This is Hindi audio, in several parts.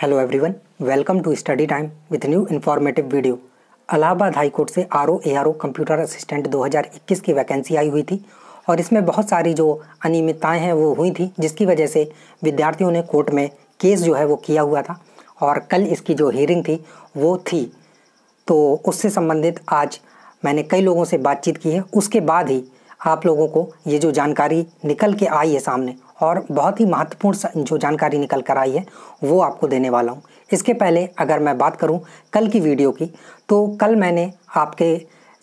hello everyone welcome to study time with new informative video Allahabad high court से R O A R O computer assistant 2021 की वैकेंसी आई हुई थी और इसमें बहुत सारी जो अनियमितताएं हैं वो हुई थी जिसकी वजह से विद्यार्थियों ने कोर्ट में केस जो है वो किया हुआ था और कल इसकी जो हियरिंग थी वो थी तो उससे संबंधित आज मैंने कई लोगों से बातचीत की है उसके बाद ही आप लोगों को ये जो जानकारी निकल के आई है सामने और बहुत ही महत्वपूर्ण जो जानकारी निकल कर आई है वो आपको देने वाला हूँ इसके पहले अगर मैं बात करूँ कल की वीडियो की तो कल मैंने आपके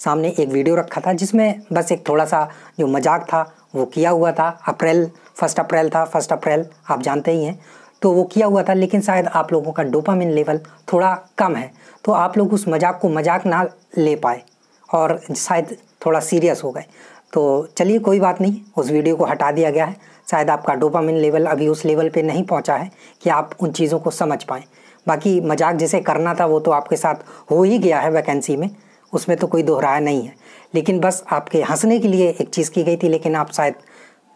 सामने एक वीडियो रखा था जिसमें बस एक थोड़ा सा जो मजाक था वो किया हुआ था अप्रैल फर्स्ट अप्रैल था फर्स्ट अप्रैल आप जानते ही हैं तो वो किया हुआ था लेकिन शायद आप लोगों का डोपामिन लेवल थोड़ा कम है तो आप लोग उस मजाक को मजाक ना ले पाए और शायद थोड़ा सीरियस हो गए तो चलिए कोई बात नहीं उस वीडियो को हटा दिया गया है शायद आपका डोपामिन लेवल अभी उस लेवल पे नहीं पहुंचा है कि आप उन चीज़ों को समझ पाएँ बाकी मजाक जिसे करना था वो तो आपके साथ हो ही गया है वैकेंसी में उसमें तो कोई दोहराया नहीं है लेकिन बस आपके हंसने के लिए एक चीज़ की गई थी लेकिन आप शायद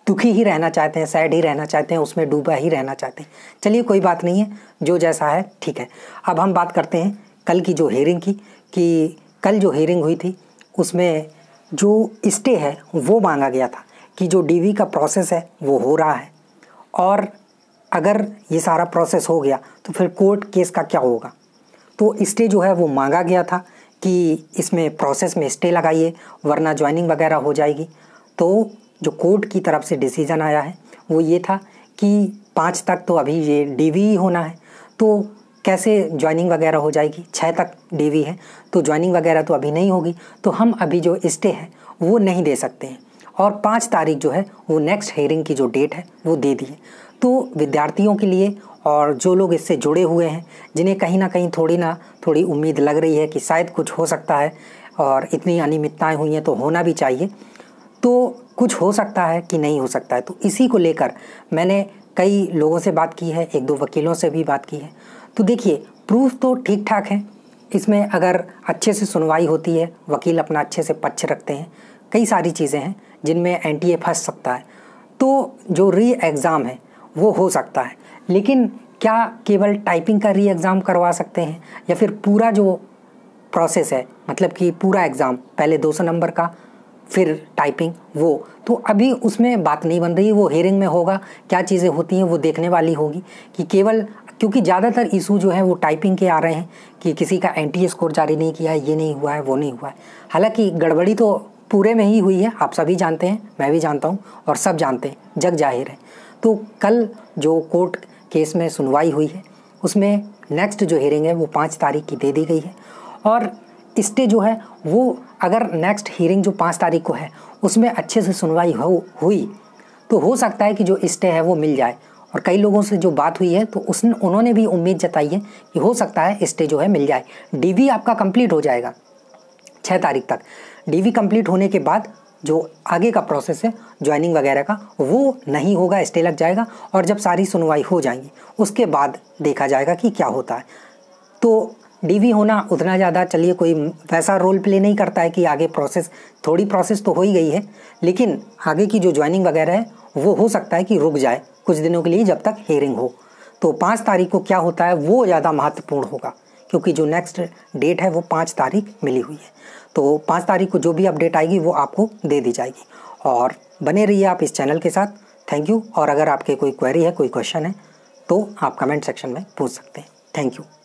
दुखी ही रहना चाहते हैं सैड ही रहना चाहते हैं उसमें डूबा ही रहना चाहते हैं चलिए कोई बात नहीं है जो जैसा है ठीक है अब हम बात करते हैं कल की जो हेयरिंग की कि कल जो हेयरिंग हुई थी उसमें जो स्टे है वो मांगा गया था कि जो डीवी का प्रोसेस है वो हो रहा है और अगर ये सारा प्रोसेस हो गया तो फिर कोर्ट केस का क्या होगा तो स्टे जो है वो मांगा गया था कि इसमें प्रोसेस में स्टे लगाइए वरना ज्वाइनिंग वगैरह हो जाएगी तो जो कोर्ट की तरफ से डिसीज़न आया है वो ये था कि पाँच तक तो अभी ये डीवी होना है तो कैसे ज्वाइनिंग वगैरह हो जाएगी छः तक डीवी है तो ज्वाइनिंग वगैरह तो अभी नहीं होगी तो हम अभी जो स्टे है वो नहीं दे सकते हैं और पाँच तारीख जो है वो नेक्स्ट हेयरिंग की जो डेट है वो दे दी है तो विद्यार्थियों के लिए और जो लोग इससे जुड़े हुए हैं जिन्हें कहीं ना कहीं थोड़ी ना थोड़ी उम्मीद लग रही है कि शायद कुछ हो सकता है और इतनी अनियमितताएँ हुई हैं तो होना भी चाहिए तो कुछ हो सकता है कि नहीं हो सकता है तो इसी को लेकर मैंने कई लोगों से बात की है एक दो वकीलों से भी बात की है तो देखिए प्रूफ तो ठीक ठाक है इसमें अगर अच्छे से सुनवाई होती है वकील अपना अच्छे से पक्ष रखते हैं कई सारी चीज़ें हैं जिनमें एन टी ए फंस सकता है तो जो री एग्ज़ाम है वो हो सकता है लेकिन क्या केवल टाइपिंग का री एग्ज़ाम करवा सकते हैं या फिर पूरा जो प्रोसेस है मतलब कि पूरा एग्ज़ाम पहले दो सौ नंबर का फिर टाइपिंग वो तो अभी उसमें बात नहीं बन रही वो हेयरिंग में होगा क्या चीज़ें होती हैं वो देखने वाली होगी कि केवल क्योंकि ज़्यादातर इशू जो है वो टाइपिंग के आ रहे हैं कि किसी का एन स्कोर जारी नहीं किया है ये नहीं हुआ है वो नहीं हुआ है हालांकि गड़बड़ी तो पूरे में ही हुई है आप सभी जानते हैं मैं भी जानता हूँ और सब जानते हैं जग जाहिर है तो कल जो कोर्ट केस में सुनवाई हुई है उसमें नेक्स्ट जो हेयरिंग है वो पाँच तारीख की दे दी गई है और स्टे जो है वो अगर नेक्स्ट हियरिंग जो पाँच तारीख को है उसमें अच्छे से सुनवाई हो हुई तो हो सकता है कि जो स्टे है वो मिल जाए और कई लोगों से जो बात हुई है तो उसने उन्होंने भी उम्मीद जताई है कि हो सकता है स्टे जो है मिल जाए डीवी आपका कंप्लीट हो जाएगा छः तारीख तक डीवी कंप्लीट होने के बाद जो आगे का प्रोसेस है ज्वाइनिंग वगैरह का वो नहीं होगा स्टे लग जाएगा और जब सारी सुनवाई हो जाएगी उसके बाद देखा जाएगा कि क्या होता है तो डीवी होना उतना ज़्यादा चलिए कोई वैसा रोल प्ले नहीं करता है कि आगे प्रोसेस थोड़ी प्रोसेस तो हो ही गई है लेकिन आगे की जो ज्वाइनिंग वगैरह है वो हो सकता है कि रुक जाए कुछ दिनों के लिए जब तक हेयरिंग हो तो पाँच तारीख को क्या होता है वो ज़्यादा महत्वपूर्ण होगा क्योंकि जो नेक्स्ट डेट है वो पाँच तारीख मिली हुई है तो पाँच तारीख को जो भी अपडेट आएगी वो आपको दे दी जाएगी और बने रहिए आप इस चैनल के साथ थैंक यू और अगर आपके कोई क्वेरी है कोई क्वेश्चन है तो आप कमेंट सेक्शन में पूछ सकते हैं थैंक यू